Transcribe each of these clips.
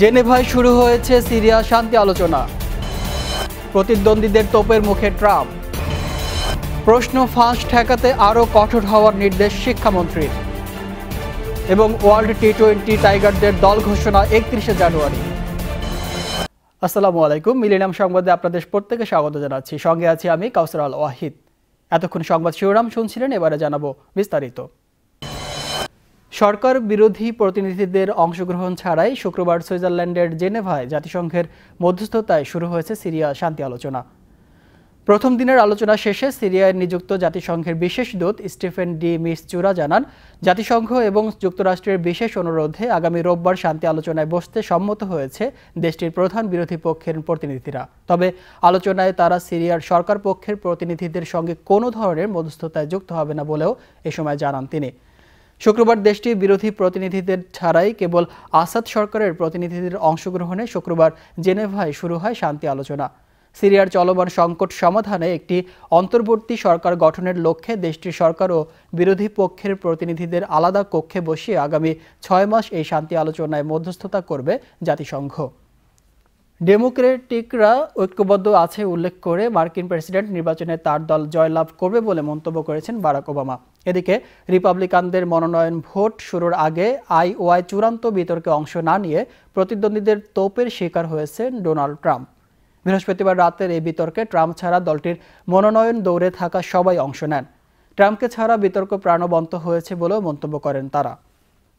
জেনেভায় শুরু হয়েছে সিরিয়া শান্তি আলোচনা প্রতিদ্বন্দ্বীদের তোপের মুখে ট্রাম্প প্রশ্ন ফাঁস ঠেকাতে আরও কঠোর হওয়ার নির্দেশ শিক্ষামন্ত্রীর এবং ওয়ার্ল্ড টি টোয়েন্টি টাইগারদের দল ঘোষণা একত্রিশে জানুয়ারি আসসালামু আলাইকুম মিলিনাম সংবাদে আপনাদের প্রত্যেকে স্বাগত জানাচ্ছি সঙ্গে আছি আমি কাউসার আল ওয়াহিদ এতক্ষণ সংবাদ শিরোনাম শুনছিলেন এবারে জানাবো বিস্তারিত সরকার বিরোধী প্রতিনিধিদের অংশগ্রহণ ছাড়াই শুক্রবার সুইজারল্যান্ডের জেনেভায় জাতিসংঘের মধ্যস্থতায় শুরু হয়েছে সিরিয়া শান্তি আলোচনা প্রথম দিনের আলোচনা শেষে সিরিয়ায় নিযুক্ত জাতিসংঘের বিশেষ দূত স্টিফেন ডি মিসচুরা জানান জাতিসংঘ এবং যুক্তরাষ্ট্রের বিশেষ অনুরোধে আগামী রোববার শান্তি আলোচনায় বসতে সম্মত হয়েছে দেশটির প্রধান বিরোধী পক্ষের প্রতিনিধিরা তবে আলোচনায় তারা সিরিয়ার সরকার পক্ষের প্রতিনিধিদের সঙ্গে কোনো ধরনের মধ্যস্থতায় যুক্ত হবে না বলেও এ সময় জানান তিনি শুক্রবার দেশটির বিরোধী প্রতিনিধিদের ছাড়াই কেবল আসাদ সরকারের প্রতিনিধিদের অংশগ্রহণে শুক্রবার জেনেভায় শুরু হয় শান্তি আলোচনা সিরিয়ার চলমান সংকট সমাধানে একটি অন্তর্বর্তী সরকার গঠনের লক্ষ্যে দেশটির সরকার ও বিরোধী পক্ষের প্রতিনিধিদের আলাদা কক্ষে বসিয়ে আগামী ছয় মাস এই শান্তি আলোচনায় মধ্যস্থতা করবে জাতিসংঘ ডেমোক্রেটিকরা ঐক্যবদ্ধ আছে উল্লেখ করে মার্কিন প্রেসিডেন্ট নির্বাচনে তার দল জয়লাভ করবে বলে মন্তব্য করেছেন বারাক ওবামা এদিকে রিপাবলিকানদের মনোনয়ন ভোট শুরুর আগে আইওআই চূড়ান্ত বিতর্কে অংশ না নিয়ে প্রতিদ্বন্দ্বীদের তোপের শিকার হয়েছেন ডোনাল্ড ট্রাম্প বৃহস্পতিবার রাতের এই বিতর্কে ট্রাম্প ছাড়া দলটির মনোনয়ন দৌড়ে থাকা সবাই অংশ নেন ট্রাম্পকে ছাড়া বিতর্ক প্রাণবন্ত হয়েছে বলেও মন্তব্য করেন তারা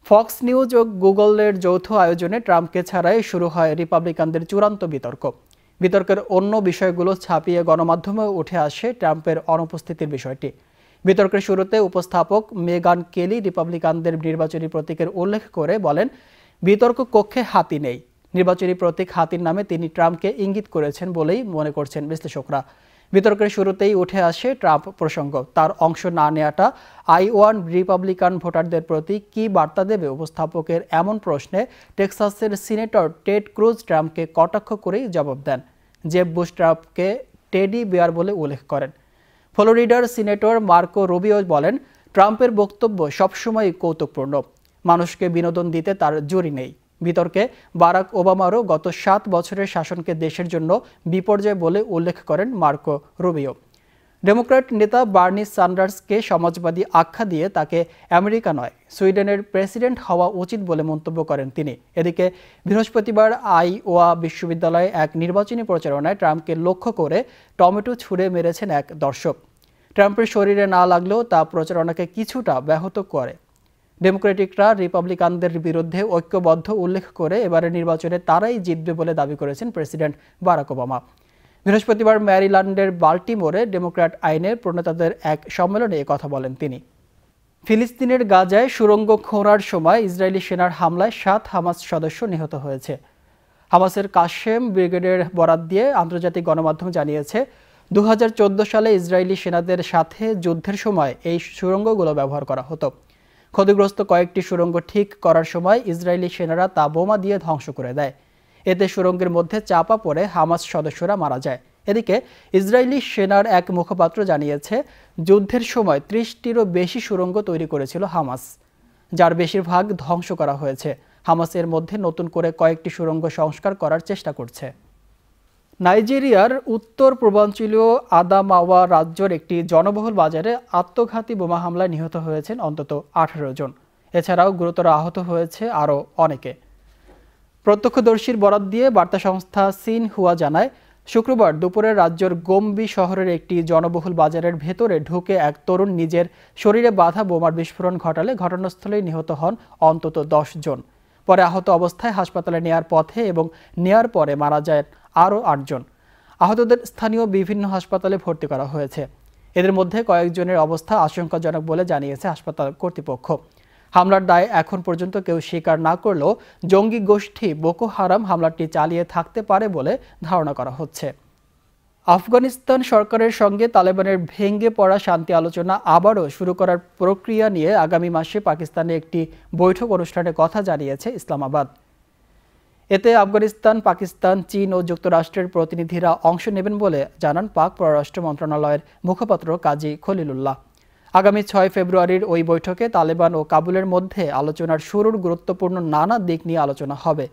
ফক্স নিউজ ও গুগলের যৌথ আয়োজনে ট্রাম্পকে ছাড়াই শুরু হয় রিপাবলিকানদের চূড়ান্ত বিতর্ক বিতর্কের অন্য বিষয়গুলো ছাপিয়ে গণমাধ্যমেও উঠে আসে ট্রাম্পের অনুপস্থিতির বিষয়টি বিতর্কের শুরুতে উপস্থাপক মেগান কেলি রিপাবলিকানদের নির্বাচনী প্রতীকের উল্লেখ করে বলেন বিতর্ক কক্ষে হাতি নেই নির্বাচনী প্রতীক হাতির নামে তিনি ট্রাম্পকে ইঙ্গিত করেছেন বলেই মনে করছেন বিশ্লেষকরা বিতর্কের শুরুতেই উঠে আসে ট্রাম্প প্রসঙ্গ তার অংশ না নেওয়াটা আই ওয়ান রিপাবলিকান ভোটারদের প্রতি কি বার্তা দেবে উপস্থাপকের এমন প্রশ্নে টেক্সাসের সিনেটর টেড ক্রুজ ট্রাম্পকে কটাক্ষ করেই জবাব দেন জেব বুশ ট্রাম্পকে টেডি বেয়ার বলে উল্লেখ করেন ফ্লোরিডার সিনেটর মার্কো রোবিও বলেন ট্রাম্পের বক্তব্য সবসময়ই কৌতুকপূর্ণ মানুষকে বিনোদন দিতে তার জুরি নেই বিতর্কে বারাক ওবামারও গত সাত বছরের শাসনকে দেশের জন্য বিপর্যয় বলে উল্লেখ করেন মার্কো রুবিও ডেমোক্র্যাট নেতা বার্নি স্যান্ডার্সকে সমাজবাদী আখ্যা দিয়ে তাকে আমেরিকা নয় সুইডেনের প্রেসিডেন্ট হওয়া উচিত বলে মন্তব্য করেন তিনি এদিকে বৃহস্পতিবার আইওয়া বিশ্ববিদ্যালয়ে এক নির্বাচনী প্রচারণায় ট্রাম্পকে লক্ষ্য করে টমেটো ছুঁড়ে মেরেছেন এক দর্শক ট্রাম্পের শরীরে না লাগলেও তা প্রচারণাকে কিছুটা ব্যাহত করে ডেমোক্রেটিকরা রিপাবলিকানদের বিরুদ্ধে ঐক্যবদ্ধ উল্লেখ করে এবারের নির্বাচনে তারাই জিতবে বলে দাবি করেছেন প্রেসিডেন্ট বারাক ওবামা বৃহস্পতিবার ম্যারিল্যান্ডের বাল্টিমোরে ডেমোক্র্যাট আইনের প্রণেতাদের এক সম্মেলনে কথা বলেন তিনি ফিলিস্তিনের গাজায় সুরঙ্গ খোঁড়ার সময় ইসরায়েলি সেনার হামলায় সাত হামাস সদস্য নিহত হয়েছে হামাসের কাশেম ব্রিগেডের বরাত দিয়ে আন্তর্জাতিক গণমাধ্যম জানিয়েছে দু সালে ইসরায়েলি সেনাদের সাথে যুদ্ধের সময় এই সুরঙ্গগুলো ব্যবহার করা হতো ক্ষতিগ্রস্ত কয়েকটি সুরঙ্গ ঠিক করার সময় ইসরায়েলি সেনারা তা বোমা দিয়ে ধ্বংস করে দেয় এতে সুরঙ্গের মধ্যে চাপা পড়ে হামাস সদস্যরা মারা যায় এদিকে ইসরায়েলি সেনার এক মুখপাত্র জানিয়েছে যুদ্ধের সময় ত্রিশটিরও বেশি সুরঙ্গ তৈরি করেছিল হামাস যার বেশিরভাগ ধ্বংস করা হয়েছে হামাসের মধ্যে নতুন করে কয়েকটি সুরঙ্গ সংস্কার করার চেষ্টা করছে নাইজেরিয়ার উত্তর পূর্বাঞ্চলীয় আদামাওয়া রাজ্যের একটি জনবহুল বাজারে আত্মঘাতী বোমা হামলায় নিহত হয়েছেন অন্তত আঠেরো জন এছাড়াও গুরুতর আহত হয়েছে আরও অনেকে প্রত্যক্ষদর্শীর বরাত দিয়ে বার্তা সংস্থা সিন হুয়া জানায় শুক্রবার দুপুরে রাজ্যের গোম্বি শহরের একটি জনবহুল বাজারের ভেতরে ঢুকে এক তরুণ নিজের শরীরে বাধা বোমার বিস্ফোরণ ঘটালে ঘটনাস্থলেই নিহত হন অন্তত দশ জন পরে আহত অবস্থায় হাসপাতালে নেয়ার পথে এবং নেয়ার পরে মারা যায় আরও আটজন আহতদের স্থানীয় বিভিন্ন হাসপাতালে ভর্তি করা হয়েছে এদের মধ্যে কয়েকজনের অবস্থা আশঙ্কাজনক বলে জানিয়েছে হাসপাতাল কর্তৃপক্ষ হামলার দায় এখন পর্যন্ত কেউ স্বীকার না করলেও জঙ্গি গোষ্ঠী বোকো হারাম হামলাটি চালিয়ে থাকতে পারে বলে ধারণা করা হচ্ছে আফগানিস্তান সরকারের সঙ্গে তালেবানের ভেঙ্গে পড়া শান্তি আলোচনা আবারও শুরু করার প্রক্রিয়া নিয়ে আগামী মাসে পাকিস্তানে একটি বৈঠক অনুষ্ঠানে কথা জানিয়েছে ইসলামাবাদ এতে আফগানিস্তান পাকিস্তান চীন ও যুক্তরাষ্ট্রের প্রতিনিধিরা অংশ নেবেন বলে জানান পাক পররাষ্ট্র মন্ত্রণালয়ের মুখপাত্র কাজী খলিলুল্লাহ আগামী ছয় ফেব্রুয়ারির ওই বৈঠকে তালেবান ও কাবুলের মধ্যে আলোচনার শুরুর গুরুত্বপূর্ণ নানা দিক নিয়ে আলোচনা হবে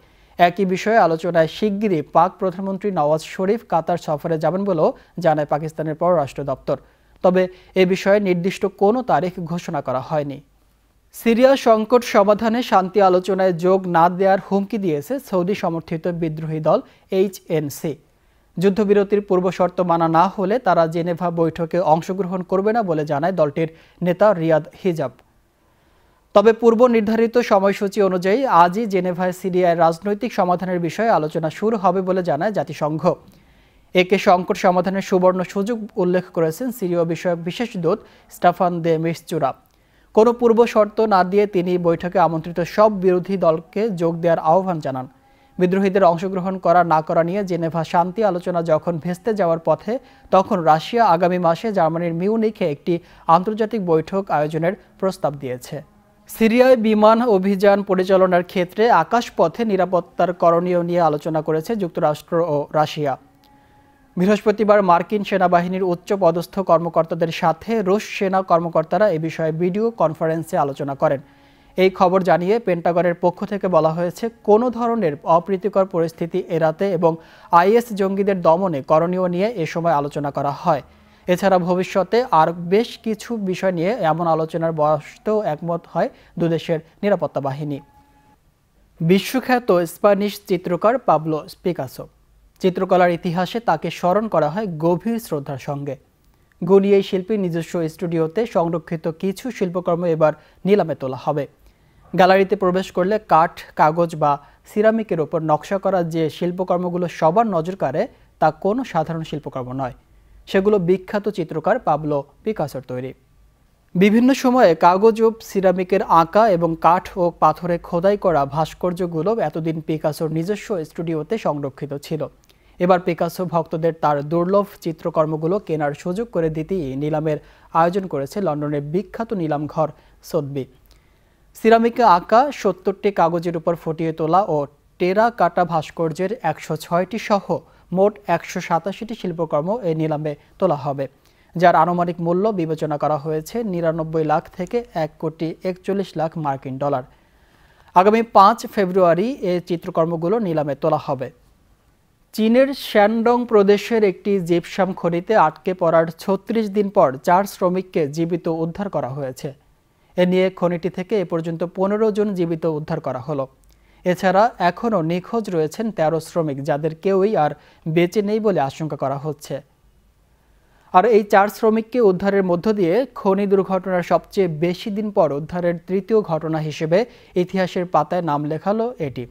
একই বিষয়ে আলোচনায় শিগগিরই পাক প্রধানমন্ত্রী নওয়াজ শরীফ কাতার সফরে যাবেন বলেও জানায় পাকিস্তানের পররাষ্ট্র দপ্তর তবে এ বিষয়ে নির্দিষ্ট কোনো তারিখ ঘোষণা করা হয়নি সিরিয়া সংকট সমাধানে শান্তি আলোচনায় যোগ না দেওয়ার হুমকি দিয়েছে সৌদি সমর্থিত বিদ্রোহী দল এইচএনসি যুদ্ধবিরতির পূর্ব শর্ত মানা না হলে তারা জেনেভা বৈঠকে অংশগ্রহণ করবে না বলে জানায় দলটির নেতা রিয়াদ হিজাব তবে পূর্ব নির্ধারিত সময়সূচি অনুযায়ী আজই জেনেভায় সিরিয়ায় রাজনৈতিক সমাধানের বিষয়ে আলোচনা শুরু হবে বলে জানায় জাতিসংঘ একে সংকট সমাধানের সুবর্ণ সুযোগ উল্লেখ করেছেন সিরিয় বিষয়ক বিশেষ দূত স্টাফান দে মিসচুরা কোনো পূর্ব শর্ত না দিয়ে তিনি বৈঠকে আমন্ত্রিত সব বিরোধী দলকে যোগ দেওয়ার আহ্বান জানান বিদ্রোহীদের অংশগ্রহণ করা না করা নিয়ে জেনেভা শান্তি আলোচনা যখন ভেস্তে যাওয়ার পথে তখন রাশিয়া আগামী মাসে জার্মানির মিউনিখে একটি আন্তর্জাতিক বৈঠক আয়োজনের প্রস্তাব দিয়েছে সিরিয়ায় বিমান অভিযান পরিচালনার ক্ষেত্রে আকাশপথে নিরাপত্তার করণীয় নিয়ে আলোচনা করেছে যুক্তরাষ্ট্র ও রাশিয়া বৃহস্পতিবার মার্কিন সেনাবাহিনীর উচ্চ পদস্থ কর্মকর্তাদের সাথে রুশ সেনা কর্মকর্তারা এ বিষয়ে ভিডিও কনফারেন্সে আলোচনা করেন এই খবর জানিয়ে পেন্টাগনের পক্ষ থেকে বলা হয়েছে কোনো ধরনের অপ্রীতিকর পরিস্থিতি এড়াতে এবং আইএস জঙ্গিদের দমনে করণীয় নিয়ে এ সময় আলোচনা করা হয় এছাড়া ভবিষ্যতে আর বেশ কিছু বিষয় নিয়ে এমন আলোচনার বয়সতেও একমত হয় দুদেশের নিরাপত্তা বাহিনী বিশ্বখ্যাত স্প্যানিশ চিত্রকর পাবলো স্পিকাসো চিত্রকলার ইতিহাসে তাকে স্মরণ করা হয় গভীর শ্রদ্ধার সঙ্গে গুলি এই শিল্পীর নিজস্ব স্টুডিওতে সংরক্ষিত কিছু শিল্পকর্ম এবার নিলামে তোলা হবে গ্যালারিতে প্রবেশ করলে কাঠ কাগজ বা সিরামিকের ওপর নকশা করা যে শিল্পকর্মগুলো সবার নজর কাড়ে তা কোনো সাধারণ শিল্পকর্ম নয় সেগুলো বিখ্যাত চিত্রকার পাবলো পিকাসোর তৈরি বিভিন্ন সময়ে কাগজ ও সিরামিকের আঁকা এবং কাঠ ও পাথরে খোদাই করা ভাস্কর্যগুলো এতদিন পিকাসোর নিজস্ব স্টুডিওতে সংরক্ষিত ছিল এবার পিকাসো ভক্তদের তার দুর্লভ চিত্রকর্মগুলো কেনার সুযোগ করে দিতেই নিলামের আয়োজন করেছে লন্ডনের বিখ্যাত নিলাম ঘর সদবি সিরামিকে আঁকা সত্তরটি কাগজের উপর ফুটিয়ে তোলা ও টেরা কাটা ভাস্কর্যের একশো ছয়টি সহ মোট একশো সাতাশিটি শিল্পকর্ম এই নিলামে তোলা হবে যার আনুমানিক মূল্য বিবেচনা করা হয়েছে নিরানব্বই লাখ থেকে এক কোটি একচল্লিশ লাখ মার্কিন ডলার আগামী পাঁচ ফেব্রুয়ারি এ চিত্রকর্মগুলো নিলামে তোলা হবে চীনের শ্যানডং প্রদেশের একটি জিপসাম খনিতে আটকে পড়ার ছত্রিশ দিন পর চার শ্রমিককে জীবিত উদ্ধার করা হয়েছে এ নিয়ে খনিটি থেকে এ পর্যন্ত পনেরো জন জীবিত উদ্ধার করা হলো এছাড়া এখনও নিখোঁজ রয়েছেন ১৩ শ্রমিক যাদের কেউই আর বেঁচে নেই বলে আশঙ্কা করা হচ্ছে আর এই চার শ্রমিককে উদ্ধারের মধ্য দিয়ে খনি দুর্ঘটনার সবচেয়ে বেশি দিন পর উদ্ধারের তৃতীয় ঘটনা হিসেবে ইতিহাসের পাতায় নাম লেখালো এটি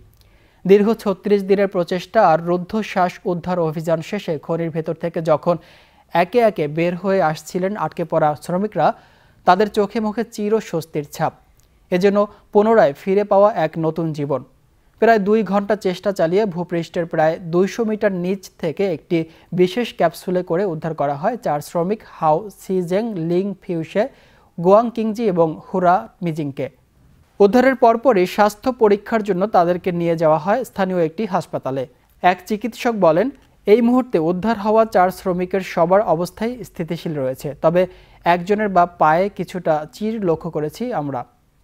দীর্ঘ ছত্রিশ দিনের প্রচেষ্টা আর রুদ্ধশ্বাস উদ্ধার অভিযান শেষে খনির ভেতর থেকে যখন একে একে বের হয়ে আসছিলেন আটকে পড়া শ্রমিকরা তাদের চোখে মুখে চির স্বস্তির ছাপ এজন্য পুনরায় ফিরে পাওয়া এক নতুন জীবন প্রায় দুই ঘন্টা চেষ্টা চালিয়ে ভূপৃষ্ঠের প্রায় দুইশো মিটার নিচ থেকে একটি বিশেষ ক্যাপসুলে করে উদ্ধার করা হয় চার শ্রমিক হাও সিজেং লিং ফিউসে গোয়াং কিংজি এবং হুরা মিজিংকে উদ্ধারের পরপরই স্বাস্থ্য পরীক্ষার জন্য তাদেরকে নিয়ে যাওয়া হয় স্থানীয় একটি হাসপাতালে এক চিকিৎসক বলেন এই মুহূর্তে উদ্ধার হওয়া চার শ্রমিকের সবার অবস্থাই স্থিতিশীল রয়েছে তবে একজনের বা পায়ে কিছুটা চির লক্ষ্য করেছি আমরা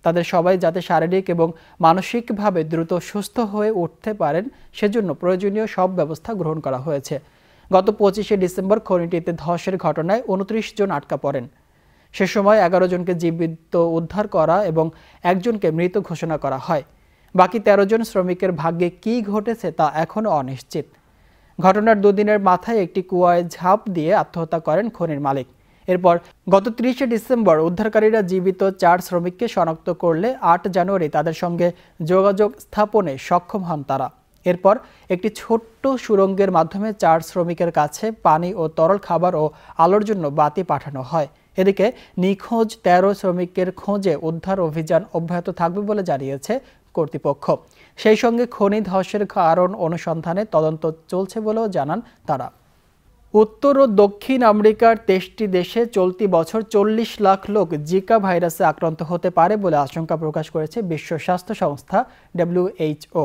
তাদের সবাই যাতে শারীরিক এবং মানসিকভাবে দ্রুত সুস্থ হয়ে উঠতে পারেন সেজন্য প্রয়োজনীয় সব ব্যবস্থা গ্রহণ করা হয়েছে গত পঁচিশে ডিসেম্বর খনিটিতে ধসের ঘটনায় উনত্রিশ জন আটকা পড়েন সে সময় এগারো জনকে জীবিত উদ্ধার করা এবং একজনকে মৃত ঘোষণা করা হয় বাকি ১৩ জন শ্রমিকের ভাগ্যে কি ঘটেছে তা এখনও অনিশ্চিত ঘটনার দুদিনের মাথায় একটি কুয়ায় ঝাঁপ দিয়ে আত্মহত্যা করেন খনির মালিক এরপর গত ত্রিশে ডিসেম্বর উদ্ধারকারীরা জীবিত চার শ্রমিককে শনাক্ত করলে আট জানুয়ারি তাদের সঙ্গে যোগাযোগ স্থাপনে সক্ষম হন তারা এরপর একটি ছোট্ট সুরঙ্গের মাধ্যমে চার শ্রমিকের কাছে পানি ও তরল খাবার ও আলোর জন্য বাতি পাঠানো হয় এদিকে নিখোঁজ ১৩ শ্রমিকের খোঁজে উদ্ধার অভিযান অব্যাহত থাকবে বলে জানিয়েছে কর্তৃপক্ষ সেই সঙ্গে খনি ধসের কারণ অনুসন্ধানে তদন্ত চলছে বলেও জানান তারা উত্তর ও দক্ষিণ আমেরিকার তেইশটি দেশে চলতি বছর চল্লিশ লাখ লোক জিকা ভাইরাসে আক্রান্ত হতে পারে বলে আশঙ্কা প্রকাশ করেছে বিশ্ব স্বাস্থ্য সংস্থা ডাব্লিউএইচও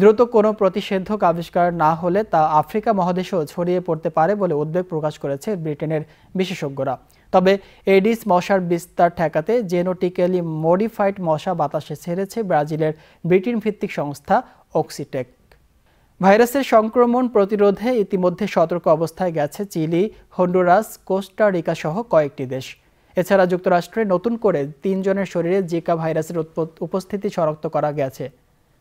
দ্রুত কোনো প্রতিষেধক আবিষ্কার না হলে তা আফ্রিকা মহাদেশেও ছড়িয়ে পড়তে পারে বলে উদ্বেগ প্রকাশ করেছে ব্রিটেনের বিশেষজ্ঞরা তবে এডিস মশার বিস্তার ঠেকাতে জেনোটিক্যালি মডিফাইড মশা বাতাসে ছেড়েছে ব্রাজিলের ব্রিটেন ভিত্তিক সংস্থা অক্সিটেক ভাইরাসের সংক্রমণ প্রতিরোধে ইতিমধ্যে সতর্ক অবস্থায় গেছে চিলি হন্ডুরাস কোস্টারিকা সহ কয়েকটি দেশ এছাড়া যুক্তরাষ্ট্রে নতুন করে তিনজনের শরীরে জিকা ভাইরাসের উপস্থিতি শনাক্ত করা গেছে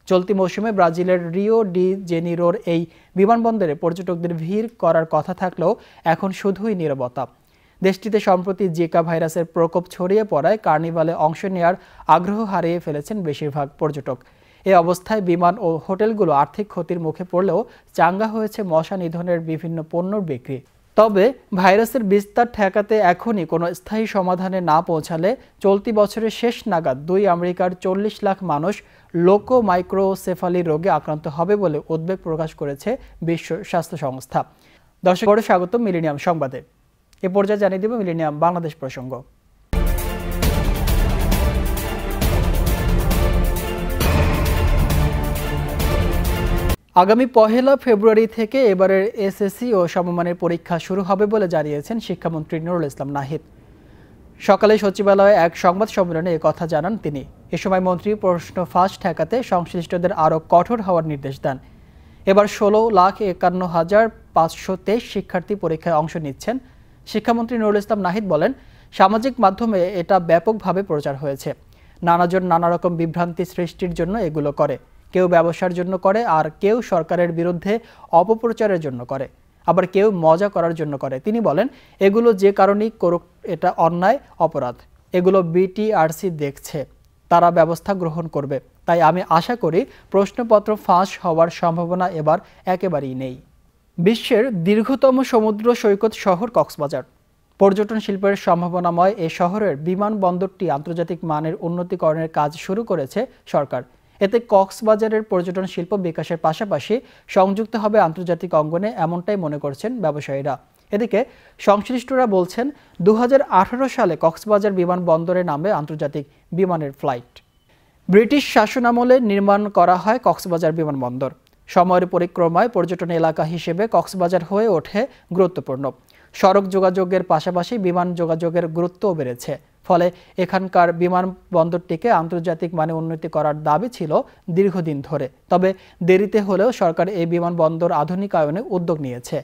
চলতি মৌসুমে ব্রাজিলের রিও ডি জেনিরোর এই বিমানবন্দরে পর্যটকদের ভিড় করার কথা থাকলেও এখন শুধুই নিরবতা দেশটিতে সম্প্রতি জিকা ভাইরাসের প্রকোপ ছড়িয়ে পড়ায় কার্নিভালে অংশ নেওয়ার আগ্রহ হারিয়ে ফেলেছেন বেশিরভাগ পর্যটক এ অবস্থায় বিমান ও হোটেলগুলো আর্থিক ক্ষতির মুখে পড়লেও চাঙ্গা হয়েছে মশা নিধনের বিভিন্ন পণ্যর বিক্রি তবে ভাইরাসের বিস্তার ঠেকাতে এখনই কোনো স্থায়ী সমাধানে না পৌঁছালে চলতি বছরের শেষ নাগাদ দুই আমেরিকার চল্লিশ লাখ মানুষ লোকো মাইক্রোসেফালি রোগে আক্রান্ত হবে বলে উদ্বেগ প্রকাশ করেছে বিশ্ব স্বাস্থ্য সংস্থা দর্শক স্বাগত মিলেনিয়াম সংবাদে এ পর্যায়ে জানিয়ে দেব মিলেনিয়াম বাংলাদেশ প্রসঙ্গ আগামী পহেলা ফেব্রুয়ারি থেকে এবারের এসএসসি ও সমমানের পরীক্ষা শুরু হবে বলে জানিয়েছেন শিক্ষামন্ত্রী নুরুল ইসলাম নাহিদ সকালে সচিবালয়ে এক সংবাদ সম্মেলনে কথা জানান তিনি এ সময় মন্ত্রী প্রশ্ন ফাঁস ঠেকাতে সংশ্লিষ্টদের আরও কঠোর হওয়ার নির্দেশ দেন এবার ষোলো লাখ একান্ন হাজার পাঁচশো তেইশ শিক্ষার্থী পরীক্ষায় অংশ নিচ্ছেন শিক্ষামন্ত্রী নুরুল ইসলাম নাহিদ বলেন সামাজিক মাধ্যমে এটা ব্যাপকভাবে প্রচার হয়েছে নানাজন নানা রকম বিভ্রান্তি সৃষ্টির জন্য এগুলো করে কেউ ব্যবসার জন্য করে আর কেউ সরকারের বিরুদ্ধে অপপ্রচারের জন্য করে আবার কেউ মজা করার জন্য করে তিনি বলেন এগুলো যে কারণেই করুক এটা অন্যায় অপরাধ এগুলো বিটিআরসি দেখছে তারা ব্যবস্থা গ্রহণ করবে তাই আমি আশা করি প্রশ্নপত্র ফাঁস হওয়ার সম্ভাবনা এবার একেবারেই নেই বিশ্বের দীর্ঘতম সমুদ্র সৈকত শহর কক্সবাজার পর্যটন শিল্পের সম্ভাবনাময় এ শহরের বিমানবন্দরটি আন্তর্জাতিক মানের উন্নতিকরণের কাজ শুরু করেছে সরকার এতে কক্সবাজারের পর্যটন শিল্প বিকাশের পাশাপাশি সংযুক্ত হবে আন্তর্জাতিক অঙ্গনে এমনটাই মনে করছেন ব্যবসায়ীরা এদিকে সংশ্লিষ্টরা বলছেন দু সালে কক্সবাজার বিমানবন্দরে নামে আন্তর্জাতিক বিমানের ফ্লাইট ব্রিটিশ শাসনামলে নির্মাণ করা হয় কক্সবাজার বিমানবন্দর সময়ের পরিক্রমায় পর্যটন এলাকা হিসেবে কক্সবাজার হয়ে ওঠে গুরুত্বপূর্ণ সড়ক যোগাযোগের পাশাপাশি বিমান যোগাযোগের গুরুত্বও বেড়েছে ফলে এখানকার বিমানবন্দরটিকে আন্তর্জাতিক মানে উন্নতি করার দাবি ছিল দীর্ঘদিন ধরে তবে দেরিতে হলেও সরকার এই বিমানবন্দর আধুনিকায়নে উদ্যোগ নিয়েছে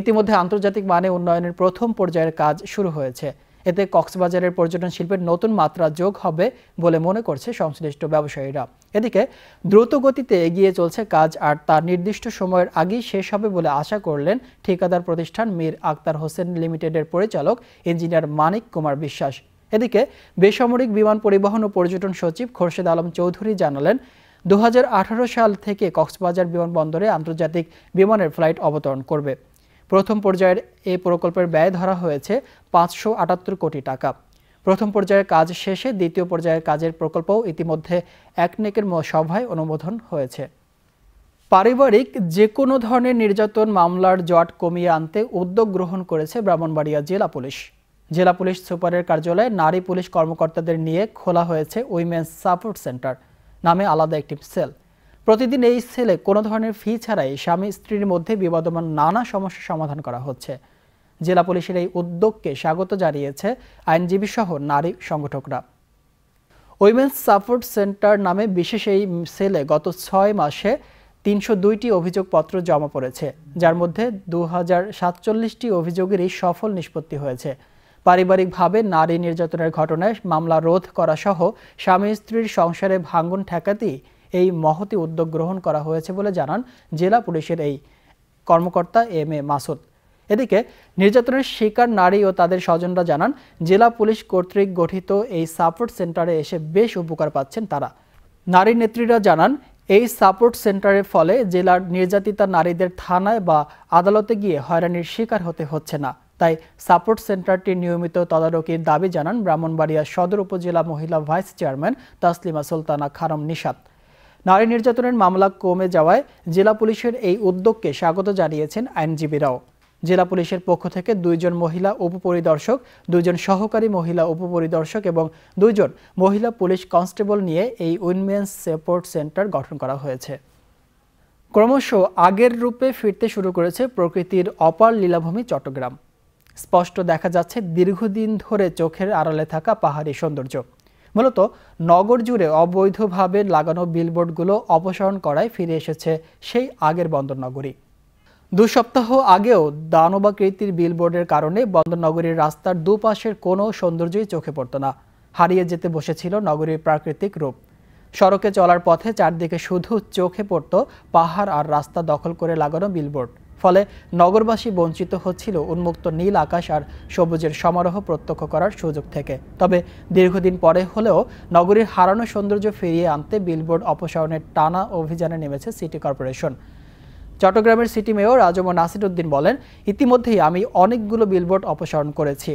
ইতিমধ্যে আন্তর্জাতিক মানে উন্নয়নের প্রথম পর্যায়ের কাজ শুরু হয়েছে এতে কক্সবাজারের পর্যটন শিল্পের নতুন মাত্রা যোগ হবে বলে মনে করছে সংশ্লিষ্ট ব্যবসায়ীরা এদিকে দ্রুত গতিতে এগিয়ে চলছে কাজ আর তার নির্দিষ্ট সময়ের আগেই শেষ হবে বলে আশা করলেন ঠিকাদার প্রতিষ্ঠান মীর আক্তার হোসেন লিমিটেডের পরিচালক ইঞ্জিনিয়ার মানিক কুমার বিশ্বাস এদিকে বেসামরিক বিমান পরিবহন ও পর্যটন সচিব খোরশেদ আলম চৌধুরী জানালেন দু সাল থেকে কক্সবাজার বিমানবন্দরে আন্তর্জাতিক বিমানের ফ্লাইট অবতরণ করবে প্রথম পর্যায়ের এ প্রকল্পের ব্যয় ধরা হয়েছে পাঁচশো আটাত্তর কোটি টাকা প্রথম পর্যায়ের কাজ শেষে দ্বিতীয় পর্যায়ের কাজের প্রকল্পও ইতিমধ্যে একনেকের সভায় অনুমোদন হয়েছে পারিবারিক যে কোনো ধরনের নির্যাতন মামলার জট কমিয়ে আনতে উদ্যোগ গ্রহণ করেছে ব্রাহ্মণবাড়িয়া জেলা পুলিশ জেলা পুলিশ সুপারের কার্যালয়ে নারী পুলিশ কর্মকর্তাদের নিয়ে খোলা হয়েছে উইমেন্স সাপোর্ট সেন্টার নামে আলাদা একটি সেল প্রতিদিন এই সেলে কোনো ধরনের ফি ছাড়াই স্বামী স্ত্রীর মধ্যে বিবাদমান নানা সমস্যা সমাধান করা হচ্ছে জেলা পুলিশের এই উদ্যোগকে স্বাগত জানিয়েছে আইনজীবী সহ নারী সংগঠকরা উইমেন্স সাপোর্ট সেন্টার নামে বিশেষ এই সেলে গত ছয় মাসে তিনশো দুইটি অভিযোগপত্র জমা পড়েছে যার মধ্যে দু হাজার সাতচল্লিশটি অভিযোগেরই সফল নিষ্পত্তি হয়েছে পারিবারিকভাবে নারী নির্যাতনের ঘটনায় মামলা রোধ করা সহ স্বামী স্ত্রীর সংসারে ভাঙ্গন ঠেকাতেই এই মহতি উদ্যোগ গ্রহণ করা হয়েছে বলে জানান জেলা পুলিশের এই কর্মকর্তা এম এ মাসুদ এদিকে নির্যাতনের শিকার নারী ও তাদের স্বজনরা জানান জেলা পুলিশ কর্তৃক গঠিত এই সাপোর্ট সেন্টারে এসে বেশ উপকার পাচ্ছেন তারা নারী নেত্রীরা জানান এই সাপোর্ট সেন্টারের ফলে জেলার নির্যাতিতা নারীদের থানায় বা আদালতে গিয়ে হয়রানির শিকার হতে হচ্ছে না তাই সাপোর্ট সেন্টারটির নিয়মিত তদারকির দাবি জানান ব্রাহ্মণবাড়িয়া সদর উপজেলা মহিলা ভাইস চেয়ারম্যান তাসলিমা সুলতানা খারম নিশাদ নারী নির্যাতনের মামলা কমে যাওয়ায় জেলা পুলিশের এই উদ্যোগকে স্বাগত জানিয়েছেন আইনজীবীরাও জেলা পুলিশের পক্ষ থেকে দুইজন মহিলা উপপরিদর্শক দুইজন সহকারী মহিলা উপপরিদর্শক এবং দুইজন মহিলা পুলিশ কনস্টেবল নিয়ে এই উইমেন্স সাপোর্ট সেন্টার গঠন করা হয়েছে ক্রমশ আগের রূপে ফিরতে শুরু করেছে প্রকৃতির অপার লীলাভূমি চট্টগ্রাম স্পষ্ট দেখা যাচ্ছে দীর্ঘদিন ধরে চোখের আড়ালে থাকা পাহাড়ি সৌন্দর্য মূলত নগর জুড়ে অবৈধভাবে লাগানো বিলবোর্ডগুলো অপসারণ করায় ফিরে এসেছে সেই আগের বন্দরনগরী দু সপ্তাহ আগেও দানবাকৃতির বিলবোর্ডের কারণে বন্দরনগরীর রাস্তার দুপাশের কোনো সৌন্দর্যই চোখে পড়ত না হারিয়ে যেতে বসেছিল নগরীর প্রাকৃতিক রূপ সড়কে চলার পথে চারদিকে শুধু চোখে পড়ত পাহাড় আর রাস্তা দখল করে লাগানো বিলবোর্ড ফলে নগরবাসী বঞ্চিত হচ্ছিল উন্মুক্ত নীল আকাশ আর সবুজের সমারোহ প্রত্যক্ষ করার সুযোগ থেকে তবে দীর্ঘদিন পরে হলেও নগরীর হারানো সৌন্দর্য ফিরিয়ে আনতে বিলবোর্ড অপসারণের টানা অভিযানে নেমেছে সিটি কর্পোরেশন চট্টগ্রামের সিটি মেয়র আজম নাসিরুদ্দিন বলেন ইতিমধ্যেই আমি অনেকগুলো বিলবোর্ড অপসারণ করেছি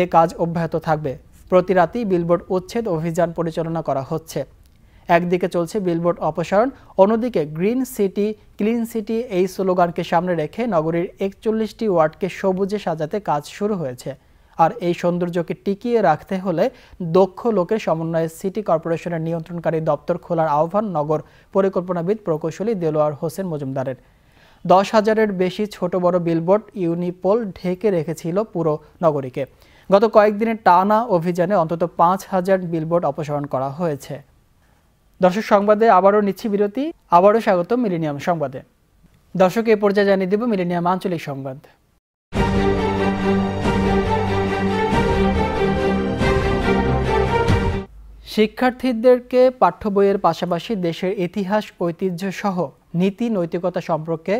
এ কাজ অব্যাহত থাকবে প্রতি রাতেই বিলবোর্ড উচ্ছেদ অভিযান পরিচালনা করা হচ্ছে একদিকে চলছে বিলবোর্ড অপসারণ অন্যদিকে গ্রিন সিটি ক্লিন সিটি এই স্লোগানকে সামনে রেখে নগরীর একচল্লিশটি ওয়ার্ডকে সবুজে সাজাতে কাজ শুরু হয়েছে আর এই সৌন্দর্যকে টিকিয়ে রাখতে হলে দক্ষ লোকের সমন্বয়ে সিটি কর্পোরেশনের নিয়ন্ত্রণকারী দপ্তর খোলার আহ্বান নগর পরিকল্পনাবিদ প্রকৌশলী দেলোয়ার হোসেন মজুমদারের দশ হাজারের বেশি ছোট বড় বিলবোর্ড ইউনিপোল ঢেকে রেখেছিল পুরো নগরীকে গত কয়েকদিনের টানা অভিযানে অন্তত পাঁচ হাজার বিলবোর্ড অপসারণ করা হয়েছে দর্শক সংবাদে আবারও নিচ্ছি বিরতি আবারও স্বাগত মিলেনিয়াম সংবাদে দর্শক এ পর্যায়ে জানিয়ে দেব মিলেনিয়াম আঞ্চলিক সংবাদ শিক্ষার্থীদেরকে পাঠ্য বইয়ের পাশাপাশি দেশের ইতিহাস ঐতিহ্য সহ নীতি নৈতিকতা সম্পর্কে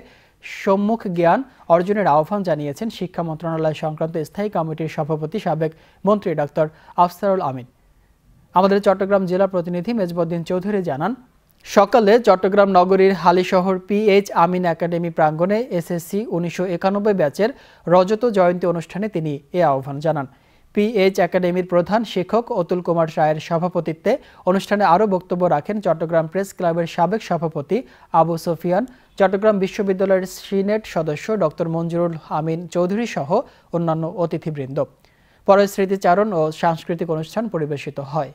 সম্মুখ জ্ঞান অর্জনের আহ্বান জানিয়েছেন শিক্ষা মন্ত্রণালয় সংক্রান্ত স্থায়ী কমিটির সভাপতি সাবেক মন্ত্রী ডক্টর আফসারুল আমিন আমাদের চট্টগ্রাম জেলা প্রতিনিধি মেজবদ্দিন চৌধুরী জানান সকালে চট্টগ্রাম নগরীর হালিশহর পিএইচ আমিন একাডেমি প্রাঙ্গণে এসএসসি উনিশশো একানব্বই ব্যাচের রজত জয়ন্তী অনুষ্ঠানে তিনি এ আহ্বান জানান পিএইচ একাডেমির প্রধান শিক্ষক অতুল কুমার রায়ের সভাপতিত্বে অনুষ্ঠানে আরও বক্তব্য রাখেন চট্টগ্রাম প্রেস ক্লাবের সাবেক সভাপতি আবু সোফিয়ান চট্টগ্রাম বিশ্ববিদ্যালয়ের সিনেট সদস্য ডক্টর মঞ্জুরুল আমিন চৌধুরী সহ অন্যান্য অতিথিবৃন্দ পরে স্মৃতিচারণ ও সাংস্কৃতিক অনুষ্ঠান পরিবেশিত হয়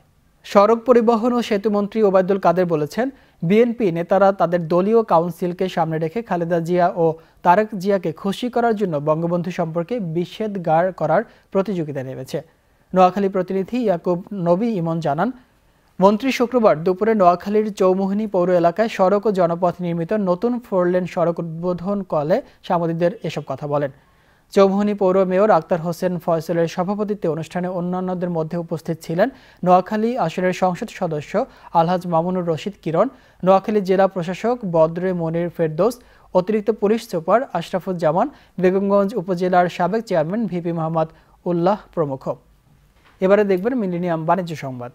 সড়ক পরিবহন ও সেতুমন্ত্রী ওবায়দুল কাদের বলেছেন বিএনপি নেতারা তাদের দলীয় কাউন্সিলকে সামনে রেখে খালেদা জিয়া ও তারেক জিয়াকে খুশি করার জন্য বঙ্গবন্ধু সম্পর্কে বিচ্ছেদগার করার প্রতিযোগিতা নেমেছে নোয়াখালী প্রতিনিধি ইয়াকুব নবী ইমন জানান মন্ত্রী শুক্রবার দুপুরে নোয়াখালীর চৌমোহিনী পৌর এলাকায় সড়ক ও জনপথ নির্মিত নতুন ফোরলেন সড়ক উদ্বোধন কলে সাংবাদিকদের এসব কথা বলেন চৌভনী পৌর মেয়র আক্তার হোসেন ফয়সলের সভাপতিত্বে অনুষ্ঠানে অন্যান্যদের মধ্যে উপস্থিত ছিলেন নোয়াখালী আসনের সংসদ সদস্য আলহাজ মামুনুর রশিদ কিরণ নোয়াখালী জেলা প্রশাসক বদরে মনির ফেরদোস অতিরিক্ত পুলিশ সুপার আশরাফুজ্জামান বেগমগঞ্জ উপজেলার সাবেক চেয়ারম্যান ভিপি মোহাম্মদ উল্লাহ প্রমুখ এবারে দেখবেন মিলিনিয়াম বাণিজ্য সংবাদ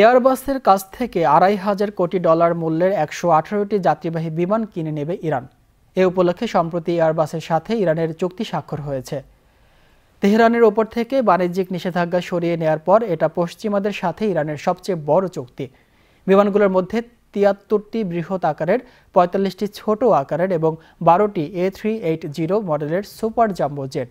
এয়ারবাসের কাছ থেকে আড়াই হাজার কোটি ডলার মূল্যের একশো আঠারোটি যাত্রীবাহী বিমান কিনে নেবে ইরান এ উপলক্ষে সম্প্রতি এয়ারবাসের সাথে ইরানের চুক্তি স্বাক্ষর হয়েছে তেহরানের ওপর থেকে বাণিজ্যিক নিষেধাজ্ঞা সরিয়ে নেয়ার পর এটা পশ্চিমাদের সাথে ইরানের সবচেয়ে বড় চুক্তি বিমানগুলোর মধ্যে তিয়াত্তরটি বৃহৎ আকারের পঁয়তাল্লিশটি ছোট আকারের এবং বারোটি এ থ্রি এইট জিরো মডেলের সুপার জাম্বো জেট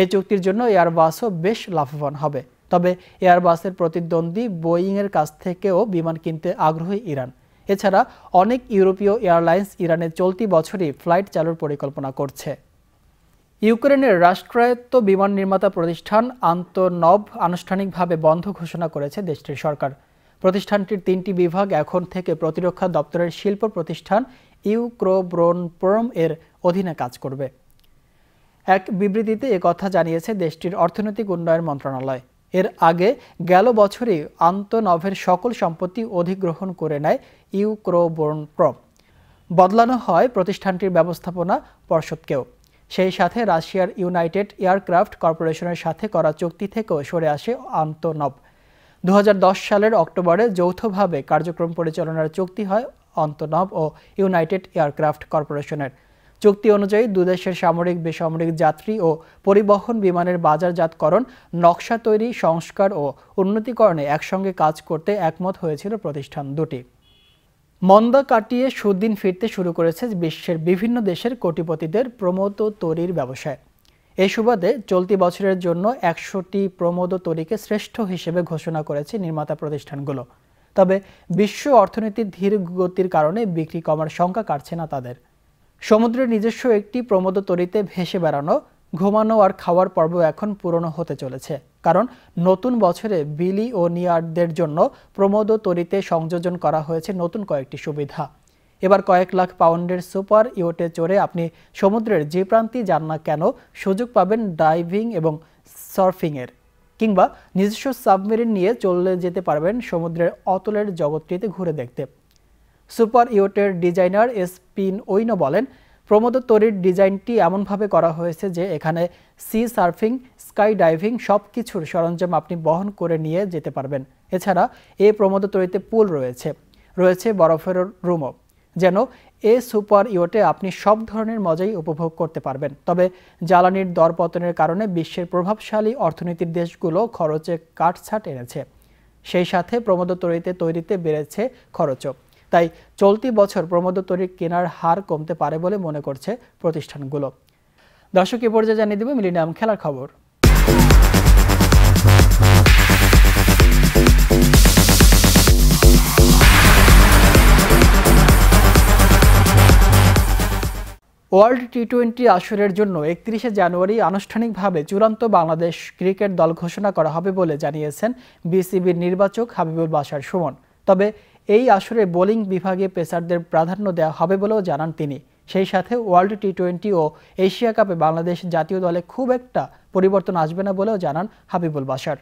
এই চুক্তির জন্য এয়ারবাসও বেশ লাভবান হবে তবে এয়ারবাসের প্রতিদ্বন্দ্বী বোয়িংয়ের কাছ থেকেও বিমান কিনতে আগ্রহী ইরান এছাড়া অনেক ইউরোপীয় এয়ারলাইন্স ইরানে চলতি বছরই ফ্লাইট চালুর পরিকল্পনা করছে ইউক্রেনের রাষ্ট্রায়ত্ত বিমান নির্মাতা প্রতিষ্ঠান আন্তনব আনুষ্ঠানিকভাবে বন্ধ ঘোষণা করেছে দেশটির সরকার প্রতিষ্ঠানটির তিনটি বিভাগ এখন থেকে প্রতিরক্ষা দপ্তরের শিল্প প্রতিষ্ঠান ইউক্রোব্রোনপ্রম এর অধীনে কাজ করবে এক বিবৃতিতে কথা জানিয়েছে দেশটির অর্থনৈতিক উন্নয়ন মন্ত্রণালয় এর আগে গেল বছরে আন্তনভের সকল সম্পত্তি অধিগ্রহণ করে নেয় ইউক্রোবোর্নক্রপ বদলানো হয় প্রতিষ্ঠানটির ব্যবস্থাপনা পর্ষদকেও সেই সাথে রাশিয়ার ইউনাইটেড এয়ারক্রাফট কর্পোরেশনের সাথে করা চুক্তি থেকেও সরে আসে আন্তনব দু সালের অক্টোবরে যৌথভাবে কার্যক্রম পরিচালনার চুক্তি হয় অন্তনব ও ইউনাইটেড এয়ারক্রাফট কর্পোরেশনের চুক্তি অনুযায়ী দুদেশের সামরিক বেসামরিক যাত্রী ও পরিবহন বিমানের বাজারজাতকরণ নকশা তৈরি সংস্কার ও উন্নতিকরণে একসঙ্গে কাজ করতে একমত হয়েছিল প্রতিষ্ঠান দুটি মন্দা কাটিয়ে সুদিন ফিরতে শুরু করেছে বিশ্বের বিভিন্ন দেশের কোটিপতিদের প্রমোদ তৈরির ব্যবসায় এ সুবাদে চলতি বছরের জন্য একশোটি প্রমোদ তৈরিকে শ্রেষ্ঠ হিসেবে ঘোষণা করেছে নির্মাতা প্রতিষ্ঠানগুলো তবে বিশ্ব অর্থনীতির ধীর গতির কারণে বিক্রি কমার সংখ্যা কাটছে না তাদের সমুদ্রের নিজস্ব একটি প্রমোদ তরিতে ভেসে বেড়ানো ঘুমানো আর খাওয়ার পর্ব এখন পুরনো হতে চলেছে কারণ নতুন বছরে বিলি ও নিয়ারদের জন্য প্রমোদ তরিতে সংযোজন করা হয়েছে নতুন কয়েকটি সুবিধা এবার কয়েক লাখ পাউন্ডের সুপার ইয়োটে চড়ে আপনি সমুদ্রের যে প্রান্তি যান না কেন সুযোগ পাবেন ডাইভিং এবং সার্ফিংয়ের কিংবা নিজস্ব সাবমেরিন নিয়ে চলে যেতে পারবেন সমুদ্রের অতলের জগৎটিতে ঘুরে দেখতে সুপার ইউটের ডিজাইনার এস পিন ওইনো বলেন প্রমোদ তরির ডিজাইনটি এমনভাবে করা হয়েছে যে এখানে সি সার্ফিং স্কাই ডাইভিং সব কিছুর সরঞ্জাম আপনি বহন করে নিয়ে যেতে পারবেন এছাড়া এ প্রমোদ তরিতে পুল রয়েছে রয়েছে বরফের রুমও যেন এ সুপার ইউটে আপনি সব ধরনের মজাই উপভোগ করতে পারবেন তবে জ্বালানির দরপতনের কারণে বিশ্বের প্রভাবশালী অর্থনীতির দেশগুলো খরচে কাটছাট এনেছে সেই সাথে প্রমোদ তরিতে তৈরিতে বেড়েছে খরচও তাই চলতি বছর প্রমোদ তৈরির কেনার হার কমতে পারে বলে মনে করছে প্রতিষ্ঠানগুলো দর্শক এ পর্যায়ে জানিয়ে দেব মিলিনিয়াম খেলার খবর ওয়ার্ল্ড টি টোয়েন্টি আসরের জন্য একত্রিশে জানুয়ারি আনুষ্ঠানিকভাবে চূড়ান্ত বাংলাদেশ ক্রিকেট দল ঘোষণা করা হবে বলে জানিয়েছেন বিসিবির নির্বাচক হাবিবুল বাসার সুমন তবে এই আসরে বোলিং বিভাগে পেসারদের প্রাধান্য দেওয়া হবে বলেও জানান তিনি সেই সাথে ওয়ার্ল্ড টি টোয়েন্টি ও এশিয়া কাপে বাংলাদেশ জাতীয় দলে খুব একটা পরিবর্তন আসবে না বলেও জানান হাবিবুল বাসার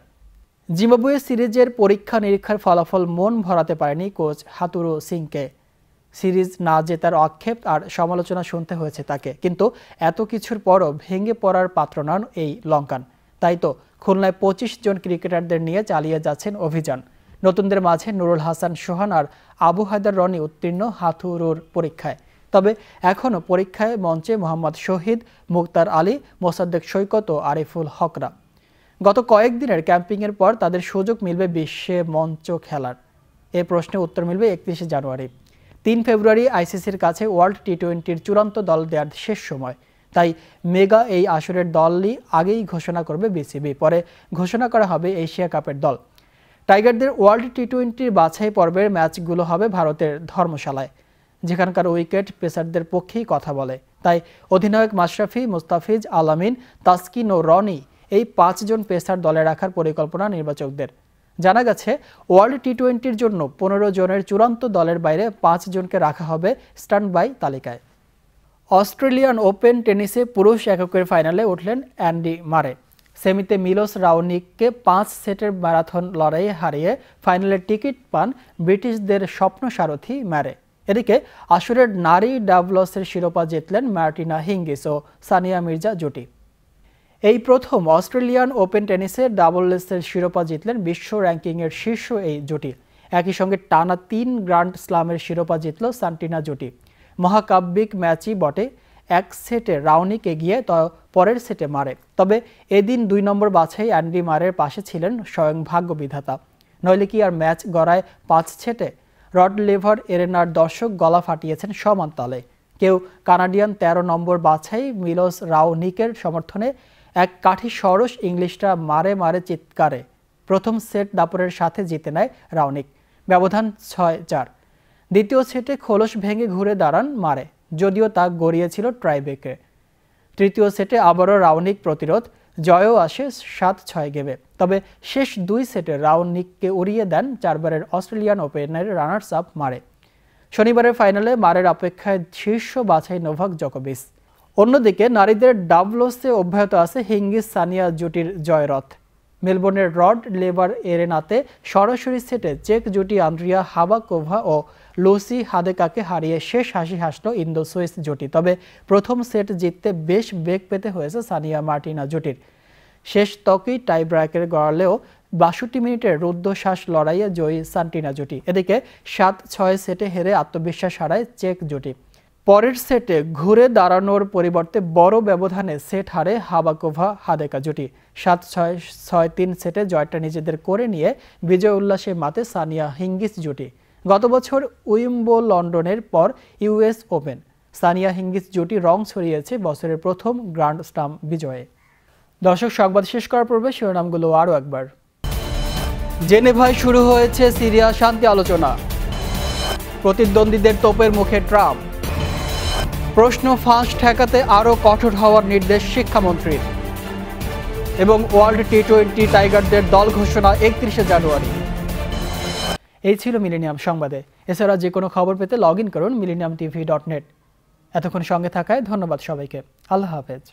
জিম্বাবুয়ে সিরিজের পরীক্ষা নিরীক্ষার ফলাফল মন ভরাতে পারেনি কোচ হাতুরু সিংকে সিরিজ না জেতার আক্ষেপ আর সমালোচনা শুনতে হয়েছে তাকে কিন্তু এত কিছুর পরও ভেঙে পড়ার পাত্র নন এই লঙ্কান তাই তো খুলনায় পঁচিশ জন ক্রিকেটারদের নিয়ে চালিয়ে যাচ্ছেন অভিযান নতুনদের মাঝে নুরুল হাসান সোহান আর আবু হায়দার রনি উত্তীর্ণ হাথুরুর পরীক্ষায় তবে এখনও পরীক্ষায় মঞ্চে মোহাম্মদ শহীদ মুক্তার আলী মোসাদ্দেক সৈকত ও আরিফুল হকরা গত কয়েকদিনের ক্যাম্পিংয়ের পর তাদের সুযোগ মিলবে বিশ্বে মঞ্চ খেলার এ প্রশ্নে উত্তর মিলবে একত্রিশে জানুয়ারি তিন ফেব্রুয়ারি আইসিসির কাছে ওয়ার্ল্ড টি টোয়েন্টির চূড়ান্ত দল দেওয়ার শেষ সময় তাই মেগা এই আসরের দলই আগেই ঘোষণা করবে বিসিবি পরে ঘোষণা করা হবে এশিয়া কাপের দল টাইগারদের ওয়ার্ল্ড টি টোয়েন্টির বাছাই পর্বের ম্যাচগুলো হবে ভারতের ধর্মশালায় যেখানকার উইকেট পেসারদের পক্ষেই কথা বলে তাই অধিনায়ক মাশরাফি মুস্তাফিজ আলামিন তাসকিন ও রনি এই পাঁচজন পেসার দলে রাখার পরিকল্পনা নির্বাচকদের জানা গেছে ওয়ার্ল্ড টি টোয়েন্টির জন্য পনেরো জনের চূড়ান্ত দলের বাইরে পাঁচ জনকে রাখা হবে স্ট্যান্ড বাই তালিকায় অস্ট্রেলিয়ান ওপেন টেনিসে পুরুষ এককের ফাইনালে উঠলেন অ্যান্ডি মারে সেমিতে মিলোস রাওনিককে পাঁচ সেটের ম্যারাথন লড়াইয়ে হারিয়ে ফাইনালে টিকিট পান ব্রিটিশদের সারথি ম্যারে এদিকে আসরের নারী ডাবলসের শিরোপা জিতলেন মার্টিনা হিঙ্গিস ও সানিয়া মির্জা জুটি এই প্রথম অস্ট্রেলিয়ান ওপেন টেনিসে ডাবলসের শিরোপা জিতলেন বিশ্ব র্যাঙ্কিংয়ের শীর্ষ এই জুটি একই সঙ্গে টানা তিন গ্র্যান্ড স্লামের শিরোপা জিতল সান্টিনা জুটি মহাকাব্যিক ম্যাচই বটে এক সেটে রাউনিক এগিয়ে পরের সেটে মারে তবে এদিন দুই নম্বর বাছাই অ্যান্ডি মারের পাশে ছিলেন স্বয়ং ভাগ্য বিধাতা নইলে কি আর ম্যাচ গড়ায় পাঁচ ছেটে রড লেভার এরেনার দর্শক গলা ফাটিয়েছেন সমান তালে কেউ কানাডিয়ান ১৩ নম্বর বাছাই মিলোস রাওনিকের সমর্থনে এক কাঠি সরস ইংলিশরা মারে মারে চিৎকারে প্রথম সেট দাপরের সাথে জিতে নেয় রাওনিক ব্যবধান ছয় চার দ্বিতীয় সেটে খোলস ভেঙে ঘুরে দাঁড়ান মারে যদিও তা গড়িয়েছিল ট্রাইবেকে তৃতীয় সেটে আবারও রাউনিক প্রতিরোধ জয়ও আসে সাত ছয় গেমে তবে শেষ দুই সেটে রাউনিককে উড়িয়ে দেন চারবারের অস্ট্রেলিয়ান ওপেনের রানার্স আপ মারে শনিবারের ফাইনালে মারের অপেক্ষায় শীর্ষ বাছাই নোভাক জকোবিস অন্যদিকে নারীদের ডাবলসে অব্যাহত আছে হিঙ্গিস সানিয়া জুটির জয়রথ মেলবোর্নের রড লেবার এরেনাতে সরাসরি সেটে চেক জুটি আন্দ্রিয়া হাবাকোভা ও লুসি হাদেকাকে হারিয়ে শেষ হাসি হাসল ইন্দো সুইস জুটি তবে প্রথম সেট জিততে বেশ বেগ পেতে হয়েছে সানিয়া মার্টিনা জুটির শেষ তকেই টাই ব্রেকের গড়ালেও বাষট্টি মিনিটের রুদ্ধশ্বাস লড়াইয়ে জয়ী সান্টিনা জুটি এদিকে সাত ছয় সেটে হেরে আত্মবিশ্বাস হারায় চেক জুটি পরের সেটে ঘুরে দাঁড়ানোর পরিবর্তে বড় ব্যবধানে সেট হারে হাবাকোভা হাদেকা জুটি সাত ছয় ছয় তিন সেটে জয়টা নিজেদের করে নিয়ে বিজয় উল্লাসে মাতে সানিয়া হিঙ্গিস জুটি গত বছর উইম্বো লন্ডনের পর ইউএস ওপেন সানিয়া হিঙ্গিস জুটি রং ছড়িয়েছে বছরের প্রথম গ্র্যান্ড স্টাম বিজয়ে দর্শক সংবাদ শেষ করার পূর্বে শিরোনামগুলো আরও একবার জেনেভায় শুরু হয়েছে সিরিয়া শান্তি আলোচনা প্রতিদ্বন্দ্বীদের তোপের মুখে ট্রাম্প প্রশ্ন ফাঁস ঠেকাতে আরও কঠোর হওয়ার নির্দেশ শিক্ষামন্ত্রীর এবং ওয়ার্ল্ড টি টোয়েন্টি টাইগারদের দল ঘোষণা একত্রিশে জানুয়ারি এই ছিল মিলেনিয়াম সংবাদে এছাড়া যে কোনো খবর পেতে লগ করুন মিলেনিয়াম টিভি ডট নেট এতক্ষণ সঙ্গে থাকায় ধন্যবাদ সবাইকে আল্লাহ হাফেজ